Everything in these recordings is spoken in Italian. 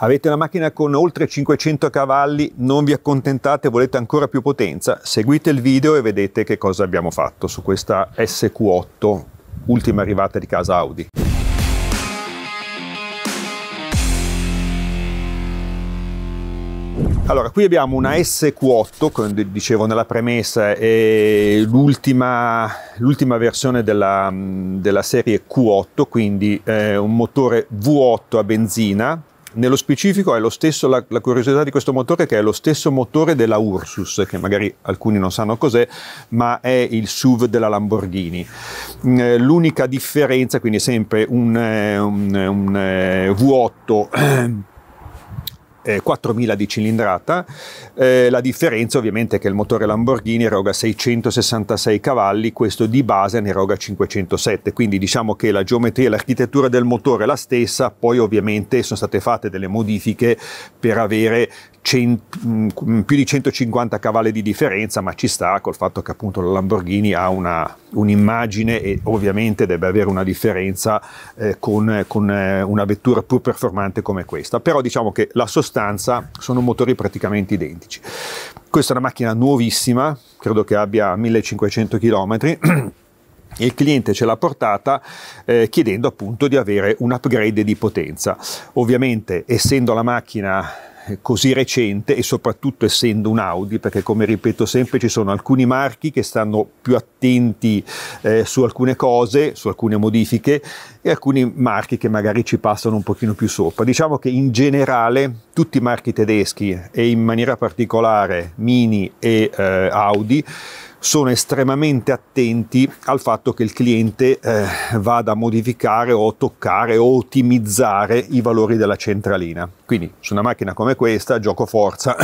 Avete una macchina con oltre 500 cavalli, non vi accontentate, volete ancora più potenza? Seguite il video e vedete che cosa abbiamo fatto su questa SQ8, ultima arrivata di casa Audi. Allora, qui abbiamo una SQ8, come dicevo nella premessa, è l'ultima, versione della, della, serie Q8, quindi eh, un motore V8 a benzina, nello specifico è lo stesso, la, la, curiosità di questo motore che è lo stesso motore della Ursus, che magari alcuni non sanno cos'è, ma è il SUV della Lamborghini. Mm, eh, l'unica differenza, quindi sempre un, eh, un, eh, un V8 4.000 eh, di cilindrata, eh, la differenza ovviamente è che il motore Lamborghini eroga 666 cavalli, questo di base ne eroga 507, quindi diciamo che la geometria e l'architettura del motore è la stessa, poi ovviamente sono state fatte delle modifiche per avere cent- mm, più di 150 cavalli di differenza, ma ci sta col fatto che appunto la Lamborghini ha una, un'immagine e ovviamente deve avere una differenza eh, con, con eh, una vettura pur performante come questa. Però diciamo che la sostanza sono motori praticamente identici. Questa è una macchina nuovissima, credo che abbia 1500 km. il cliente ce l'ha portata eh, chiedendo appunto di avere un upgrade di potenza. Ovviamente, essendo la macchina eh, così recente e soprattutto essendo un Audi, perché come ripeto sempre ci sono alcuni marchi che stanno più attenti eh, su alcune cose, su alcune modifiche e alcuni marchi che magari ci passano un pochino più sopra. Diciamo che in generale tutti i marchi tedeschi e in maniera particolare Mini e eh, Audi sono estremamente attenti al fatto che il cliente eh, vada a modificare o toccare o ottimizzare i valori della centralina. Quindi su una macchina come questa, gioco forza,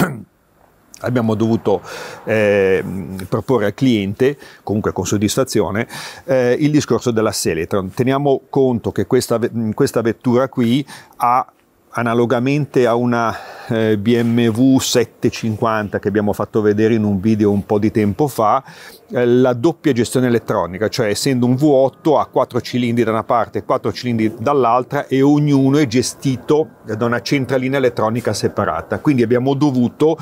abbiamo dovuto eh, proporre al cliente, comunque con soddisfazione, eh, il discorso della Seletron. Teniamo conto che questa, questa vettura qui ha analogamente a una eh, BMW 750 che abbiamo fatto vedere in un video un po' di tempo fa, eh, la doppia gestione elettronica, cioè essendo un V8 ha quattro cilindri da una parte e quattro cilindri dall'altra e ognuno è gestito da una centralina elettronica separata. Quindi abbiamo dovuto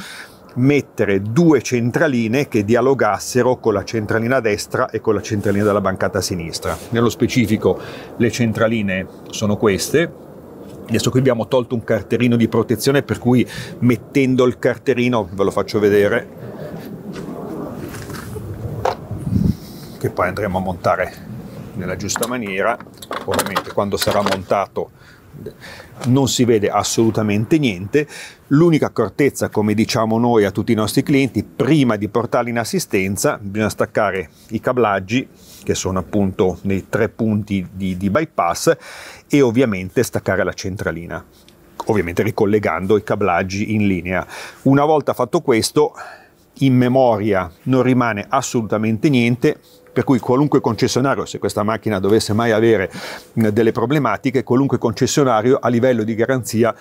mettere due centraline che dialogassero con la centralina destra e con la centralina della bancata sinistra. Nello specifico le centraline sono queste, Adesso qui abbiamo tolto un carterino di protezione per cui mettendo il carterino, ve lo faccio vedere, che poi andremo a montare nella giusta maniera, ovviamente quando sarà montato non si vede assolutamente niente. L'unica accortezza, come diciamo noi a tutti i nostri clienti, prima di portarli in assistenza bisogna staccare i cablaggi, che sono appunto nei tre punti di, di bypass, e ovviamente staccare la centralina, ovviamente ricollegando i cablaggi in linea. Una volta fatto questo, in memoria non rimane assolutamente niente, per cui qualunque concessionario, se questa macchina dovesse mai avere delle problematiche, qualunque concessionario a livello di garanzia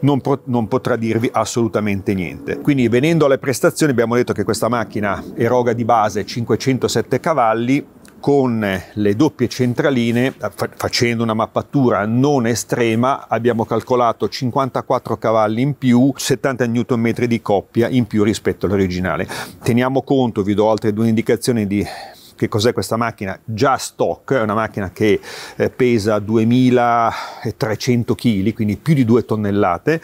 non, pro, non, potrà dirvi assolutamente niente. Quindi venendo alle prestazioni abbiamo detto che questa macchina eroga di base 507 cavalli, con le doppie centraline, facendo una mappatura non estrema, abbiamo calcolato 54 cavalli in più, 70 Nm di coppia in più rispetto all'originale. Teniamo conto, vi do altre due indicazioni di che cos'è questa macchina? Già stock, è una macchina che eh, pesa 2300 kg, quindi più di 2 tonnellate,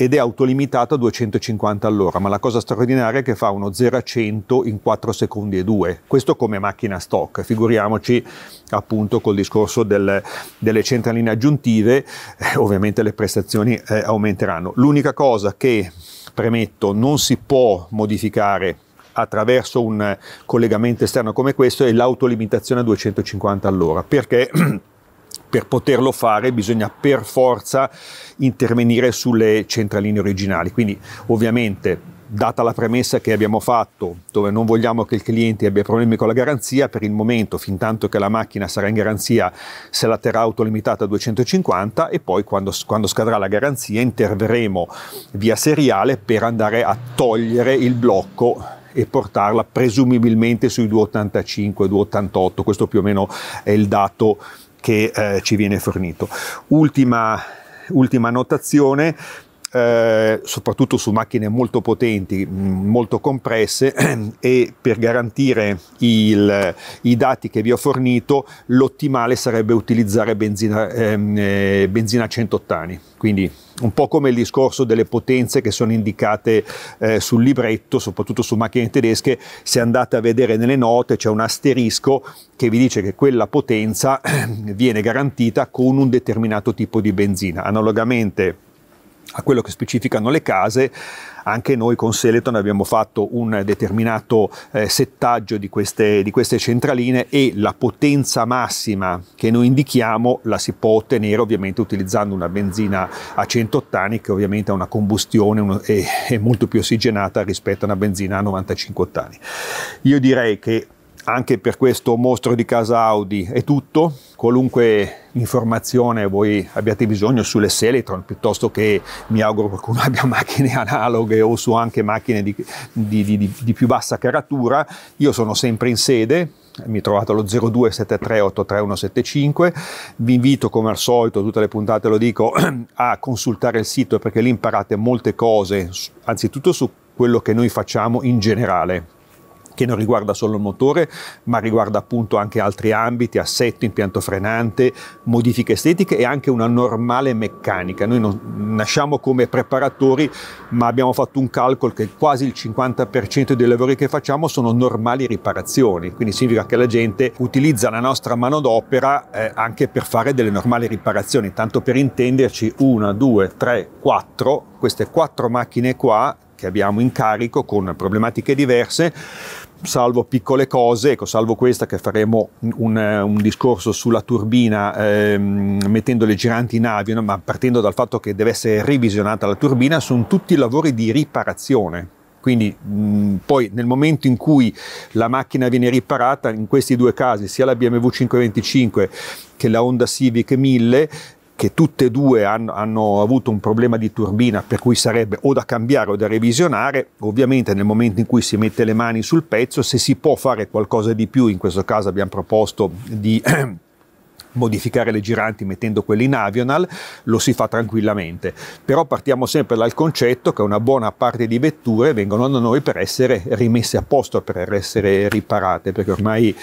ed è autolimitato a 250 all'ora, ma la cosa straordinaria è che fa uno 0 a 100 in 4 secondi e 2, questo come macchina stock, figuriamoci appunto col discorso del, delle centraline aggiuntive, eh, ovviamente le prestazioni eh, aumenteranno. L'unica cosa che premetto non si può modificare attraverso un collegamento esterno come questo è l'autolimitazione a 250 all'ora, perché per poterlo fare bisogna per forza intervenire sulle centraline originali. Quindi ovviamente data la premessa che abbiamo fatto, dove non vogliamo che il cliente abbia problemi con la garanzia, per il momento, fin tanto che la macchina sarà in garanzia, se la terrà autolimitata a 250 e poi quando, quando scadrà la garanzia interverremo via seriale per andare a togliere il blocco e portarla presumibilmente sui 285-288, questo più o meno è il dato che eh, ci viene fornito. Ultima, ultima notazione, eh, soprattutto su macchine molto potenti, mm, molto compresse e per garantire il, i dati che vi ho fornito l'ottimale sarebbe utilizzare benzina, ehm, eh, benzina 100 ottani. Quindi un po' come il discorso delle potenze che sono indicate eh, sul libretto, soprattutto su macchine tedesche, se andate a vedere nelle note c'è un asterisco che vi dice che quella potenza viene garantita con un determinato tipo di benzina. Analogamente a quello che specificano le case, anche noi con Seleton abbiamo fatto un determinato eh, settaggio di queste, di queste, centraline e la potenza massima che noi indichiamo la si può ottenere ovviamente utilizzando una benzina a 100 ottani che ovviamente ha una combustione uno, è, è molto più ossigenata rispetto a una benzina a 95 ottani. Io direi che anche per questo mostro di casa Audi è tutto, qualunque informazione voi abbiate bisogno sulle Seletron, piuttosto che mi auguro qualcuno abbia macchine analoghe o su anche macchine di, di, di, di più bassa caratura, io sono sempre in sede, mi trovate allo 0273-83175. Vi invito come al solito, tutte le puntate lo dico, a consultare il sito perché lì imparate molte cose, anzitutto su quello che noi facciamo in generale che non riguarda solo il motore, ma riguarda appunto anche altri ambiti, assetto, impianto frenante, modifiche estetiche e anche una normale meccanica. Noi non nasciamo come preparatori, ma abbiamo fatto un calcolo che quasi il 50% dei lavori che facciamo sono normali riparazioni, quindi significa che la gente utilizza la nostra manodopera eh, anche per fare delle normali riparazioni, tanto per intenderci una, due, tre, quattro, queste quattro macchine qua che abbiamo in carico con problematiche diverse, salvo piccole cose, ecco, salvo questa che faremo un, un discorso sulla turbina ehm, mettendo le giranti in avio, ma partendo dal fatto che deve essere revisionata la turbina, sono tutti lavori di riparazione. Quindi mh, mm, poi nel momento in cui la macchina viene riparata, in questi due casi, sia la BMW 525 che la Honda Civic 1000, che tutte e due hanno, hanno, avuto un problema di turbina per cui sarebbe o da cambiare o da revisionare, ovviamente nel momento in cui si mette le mani sul pezzo, se si può fare qualcosa di più, in questo caso abbiamo proposto di modificare le giranti mettendo quelle in avional, lo si fa tranquillamente. Però partiamo sempre dal concetto che una buona parte di vetture vengono da noi per essere rimesse a posto, per essere riparate, perché ormai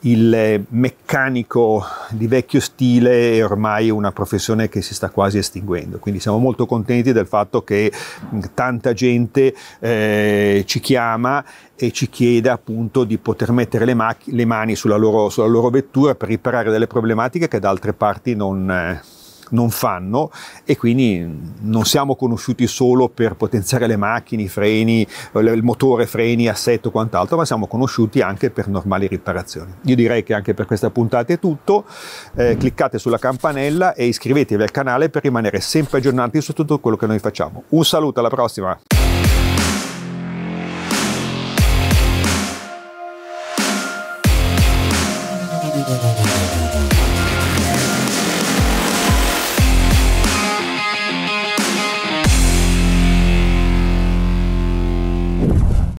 il meccanico di vecchio stile è ormai una professione che si sta quasi estinguendo. Quindi siamo molto contenti del fatto che mm, tanta gente eh, ci chiama e ci chiede appunto di poter mettere le, le mani sulla loro, sulla loro vettura per riparare delle problematiche politiche che da altre parti non, eh, non fanno e quindi non siamo conosciuti solo per potenziare le macchine, i freni, il motore, freni, assetto e quant'altro, ma siamo conosciuti anche per normali riparazioni. Io direi che anche per questa puntata è tutto, eh, cliccate sulla campanella e iscrivetevi al canale per rimanere sempre aggiornati su tutto quello che noi facciamo. Un saluto, alla prossima!